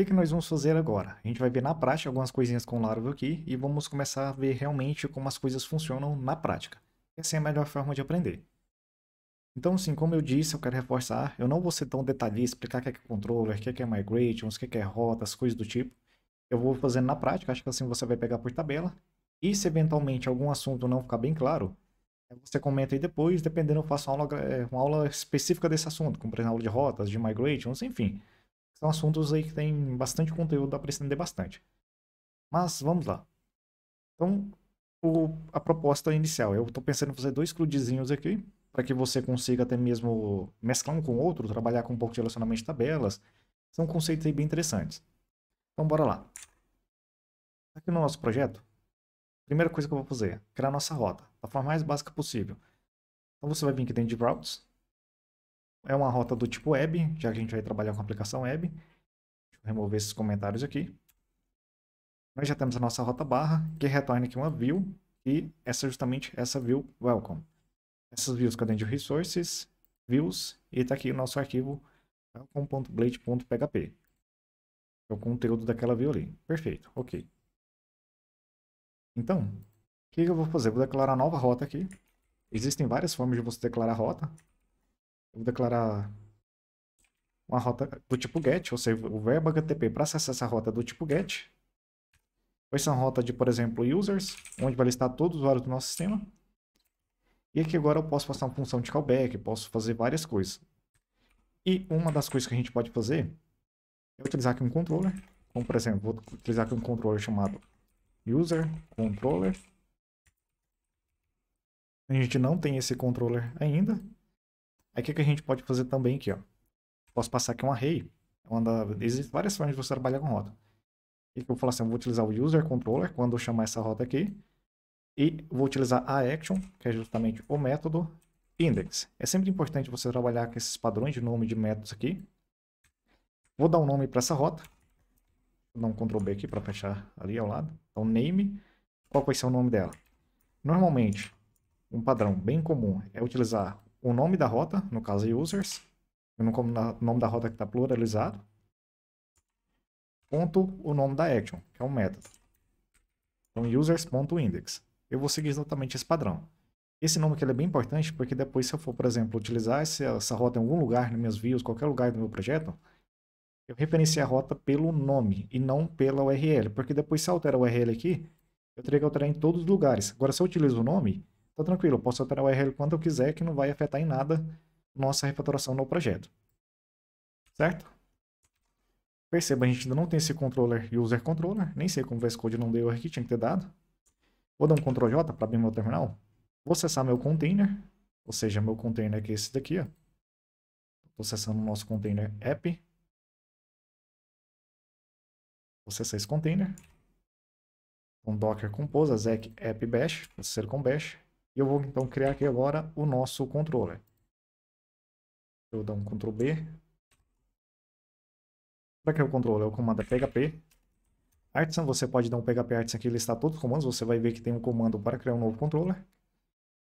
O que nós vamos fazer agora? A gente vai ver na prática algumas coisinhas com o Laravel aqui e vamos começar a ver realmente como as coisas funcionam na prática. Essa é a melhor forma de aprender. Então, assim, como eu disse, eu quero reforçar, eu não vou ser tão detalhista, explicar o que é, é controller, o que é, é migrations, o é que é rotas, coisas do tipo. Eu vou fazendo na prática, acho que assim você vai pegar por tabela. E se eventualmente algum assunto não ficar bem claro, você comenta aí depois, dependendo eu faço uma aula, eh, uma aula específica desse assunto, como por exemplo aula de rotas, de migrations, enfim. São assuntos aí que tem bastante conteúdo, dá para estender bastante. Mas vamos lá. Então, o, a proposta inicial. Eu estou pensando em fazer dois crudezinhos aqui, para que você consiga até mesmo mesclar um com o outro, trabalhar com um pouco de relacionamento de tabelas. São conceitos aí bem interessantes. Então, bora lá. Aqui no nosso projeto, a primeira coisa que eu vou fazer é criar nossa rota, da forma mais básica possível. Então, você vai vir aqui dentro de Routes, é uma rota do tipo web, já que a gente vai trabalhar com aplicação web. Deixa eu remover esses comentários aqui. Nós já temos a nossa rota barra, que retorna aqui uma view, e essa é justamente essa view welcome. Essas views cadê de resources, views, e está aqui o nosso arquivo welcome.blade.php. É o conteúdo daquela view ali. Perfeito, ok. Então, o que eu vou fazer? Vou declarar nova rota aqui. Existem várias formas de você declarar rota vou declarar uma rota do tipo get, ou seja, o verbo HTTP para acessar essa rota do tipo get. Vai ser uma rota de, por exemplo, users, onde vai listar todos os usuários do nosso sistema. E aqui agora eu posso passar uma função de callback, posso fazer várias coisas. E uma das coisas que a gente pode fazer é utilizar aqui um controller. Como, então, por exemplo, vou utilizar aqui um controller chamado user controller. A gente não tem esse controller ainda, Aí o que, que a gente pode fazer também aqui, ó? Posso passar aqui um array. É da... Existem várias formas de você trabalhar com rota. E que eu vou falar assim, eu vou utilizar o user controller quando eu chamar essa rota aqui. E vou utilizar a action, que é justamente o método index. É sempre importante você trabalhar com esses padrões de nome de métodos aqui. Vou dar um nome para essa rota. Vou dar um Ctrl B aqui para fechar ali ao lado. Então, name. Qual vai ser o nome dela? Normalmente, um padrão bem comum é utilizar o nome da rota, no caso users, o nome da rota que está pluralizado, ponto o nome da action, que é um método. Então, users.index. Eu vou seguir exatamente esse padrão. Esse nome que ele é bem importante, porque depois se eu for, por exemplo, utilizar essa, rota em algum lugar, nas minhas views, qualquer lugar do meu projeto, eu referenciei a rota pelo nome e não pela URL, porque depois se eu alterar a URL aqui, eu teria que alterar em todos os lugares. Agora, se eu utilizo o nome, tá tranquilo, eu posso alterar o URL quando eu quiser, que não vai afetar em nada nossa refatoração no projeto. Certo? Perceba, a gente ainda não tem esse controller user controller, nem sei como o VS Code não deu aqui, tinha que ter dado. Vou dar um Ctrl J para abrir meu terminal. Vou acessar meu container, ou seja, meu container que é esse daqui, Estou acessando o nosso container app. Vou acessar esse container. um docker compose, exec app bash, parceiro com bash. E eu vou então criar aqui agora o nosso controller. Eu dou um Ctrl B. Para que é o controller? O comando é PHP. Artisan, você pode dar um PHP Artisan aqui e listar todos os comandos. Você vai ver que tem um comando para criar um novo controller.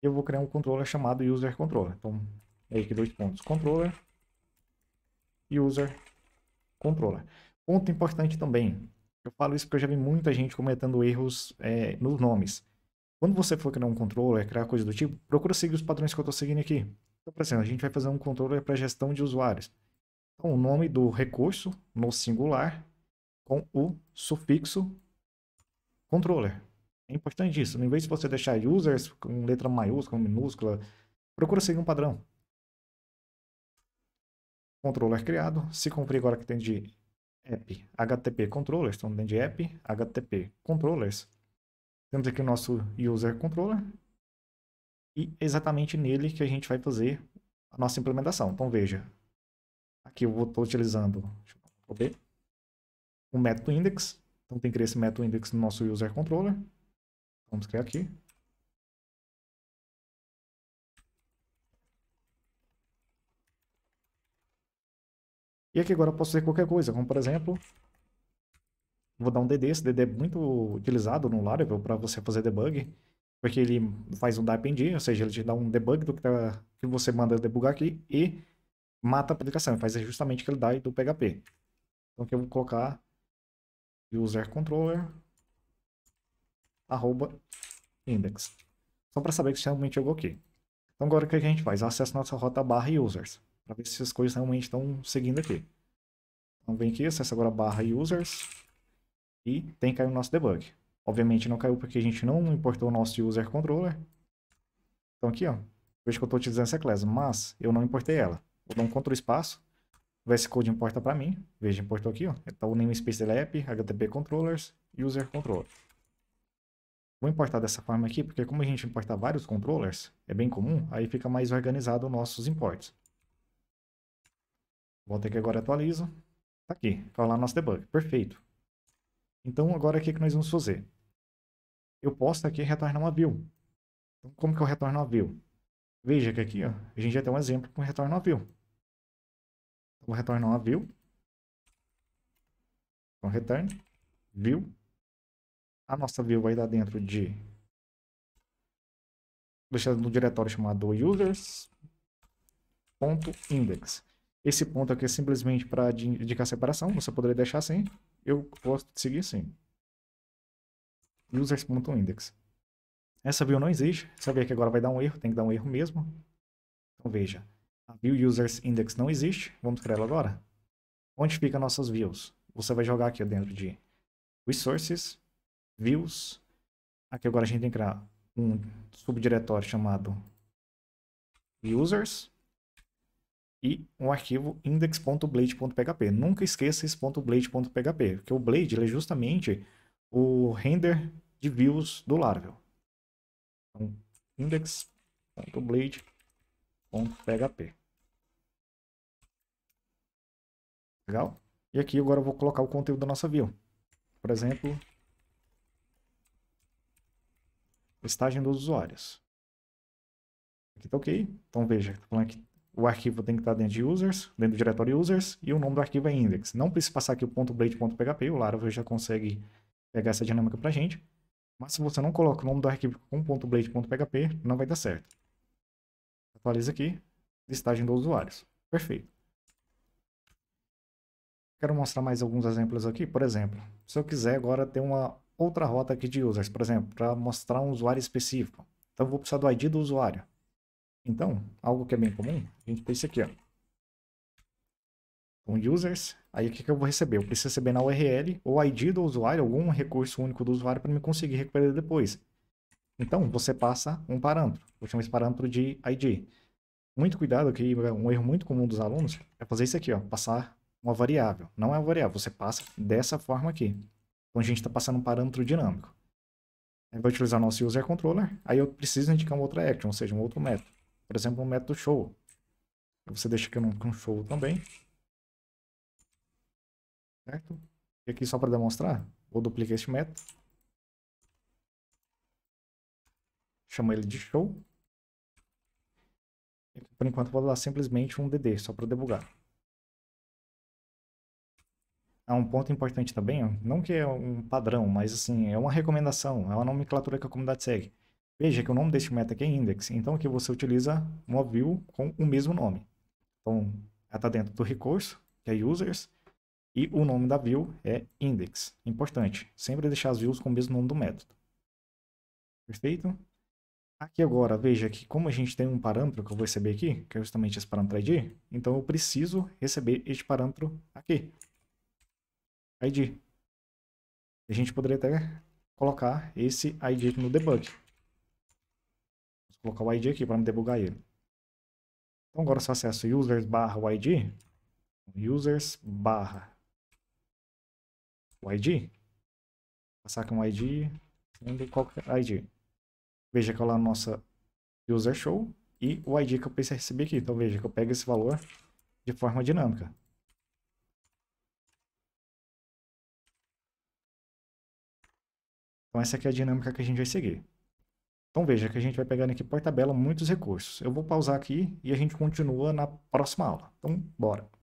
Eu vou criar um controller chamado User Controller. Então, é aí que dois pontos. Controller. User Controller. Ponto importante também. Eu falo isso porque eu já vi muita gente cometendo erros é, nos nomes. Quando você for criar um controller, criar coisa do tipo, procura seguir os padrões que eu estou seguindo aqui. Então, por exemplo, a gente vai fazer um controller para gestão de usuários. Então, o nome do recurso no singular com o sufixo controller. É importante isso. Em vez de você deixar users com letra maiúscula, minúscula, procura seguir um padrão. Controller criado. Se cumprir agora que tem de app, HTTP controllers, então tem de app, HTTP controllers, temos aqui o nosso user controller. E é exatamente nele que a gente vai fazer a nossa implementação. Então veja, aqui eu estou utilizando o método index. Então tem que criar esse método index no nosso user controller. Vamos criar aqui. E aqui agora eu posso fazer qualquer coisa, como por exemplo, Vou dar um DD, esse DD é muito utilizado no Laravel para você fazer debug, porque ele faz um depend, ou seja, ele te dá um debug do que, tá, que você manda debugar aqui e mata a aplicação, faz justamente o que ele dá do PHP. Então aqui eu vou colocar user controller arroba index, só para saber que realmente chegou aqui. Então agora o que a gente faz? Acessa nossa rota barra users, para ver se as coisas realmente estão seguindo aqui. Então vem aqui, acessa agora barra users, e tem caído o nosso debug. Obviamente não caiu porque a gente não importou o nosso user controller. Então aqui, ó, veja que eu estou utilizando essa class, mas eu não importei ela. Vou dar um CTRL espaço, o VS Code importa para mim. Veja, importou aqui, ó. Está o namespace dela é app, HTTP controllers, user controller. Vou importar dessa forma aqui, porque como a gente importa vários controllers, é bem comum, aí fica mais organizado os nossos imports. Volto aqui agora atualizo. Tá aqui, vai lá nosso debug. Perfeito. Então, agora o que, é que nós vamos fazer? Eu posso aqui retornar uma view. Então, como que eu retorno uma view? Veja que aqui ó, a gente já tem um exemplo com retorno a view. Então, vou retornar uma view. Então, return, view. A nossa view vai dar dentro de... Deixar no diretório chamado users.index. Esse ponto aqui é simplesmente para indicar separação, você poderia deixar assim. Eu gosto de seguir assim. Users.index. Essa view não existe. Sabia que agora vai dar um erro, tem que dar um erro mesmo. Então veja, a view users index não existe. Vamos criar ela agora. Onde fica nossas views? Você vai jogar aqui dentro de resources, views. Aqui agora a gente tem que criar um subdiretório chamado users e um arquivo index.blade.php. Nunca esqueça esse .blade.php, porque o Blade é justamente o render de views do Laravel. Então, index.blade.php. Legal? E aqui agora eu vou colocar o conteúdo da nossa view. Por exemplo, listagem dos usuários. Aqui tá ok. Então veja, tá falando aqui o arquivo tem que estar dentro de users, dentro do diretório users, e o nome do arquivo é index. Não precisa passar aqui o .blade.php, o Laravel já consegue pegar essa dinâmica a gente. Mas se você não coloca o nome do arquivo com .blade.php, não vai dar certo. Atualiza aqui, listagem dos usuários. Perfeito. Quero mostrar mais alguns exemplos aqui. Por exemplo, se eu quiser agora ter uma outra rota aqui de users, por exemplo, para mostrar um usuário específico. Então eu vou precisar do ID do usuário. Então, algo que é bem comum, a gente tem isso aqui, ó. Com users, aí o que, que eu vou receber? Eu preciso receber na URL ou ID do usuário, algum recurso único do usuário para me conseguir recuperar depois. Então, você passa um parâmetro. Eu chamo esse parâmetro de ID. Muito cuidado, que é um erro muito comum dos alunos é fazer isso aqui, ó, passar uma variável. Não é uma variável, você passa dessa forma aqui. Então, a gente está passando um parâmetro dinâmico. Eu vou utilizar nosso user controller, aí eu preciso indicar uma outra action, ou seja, um outro método. Por exemplo, um método show. Você deixa aqui um, um show também. Certo? E aqui só para demonstrar, vou duplicar este método. Chama ele de show. por enquanto vou dar simplesmente um DD, só para debugar. Ah, um ponto importante também, não que é um padrão, mas assim, é uma recomendação, é uma nomenclatura que a comunidade segue. Veja que o nome deste método aqui é index, então aqui você utiliza uma view com o mesmo nome. Então, ela está dentro do recurso, que é users, e o nome da view é index. Importante, sempre deixar as views com o mesmo nome do método. Perfeito? Aqui agora, veja que como a gente tem um parâmetro que eu vou receber aqui, que é justamente esse parâmetro ID, então eu preciso receber este parâmetro aqui, ID. A gente poderia até colocar esse ID no debug colocar o ID aqui para não debugar ele. Então agora se eu acesso users barra o ID, users barra o ID, passar aqui um ID, qualquer é ID. Veja que é lá no nossa user show e o ID que eu pensei receber aqui. Então veja que eu pego esse valor de forma dinâmica. Então essa aqui é a dinâmica que a gente vai seguir. Então veja que a gente vai pegando aqui por tabela muitos recursos. Eu vou pausar aqui e a gente continua na próxima aula. Então, bora!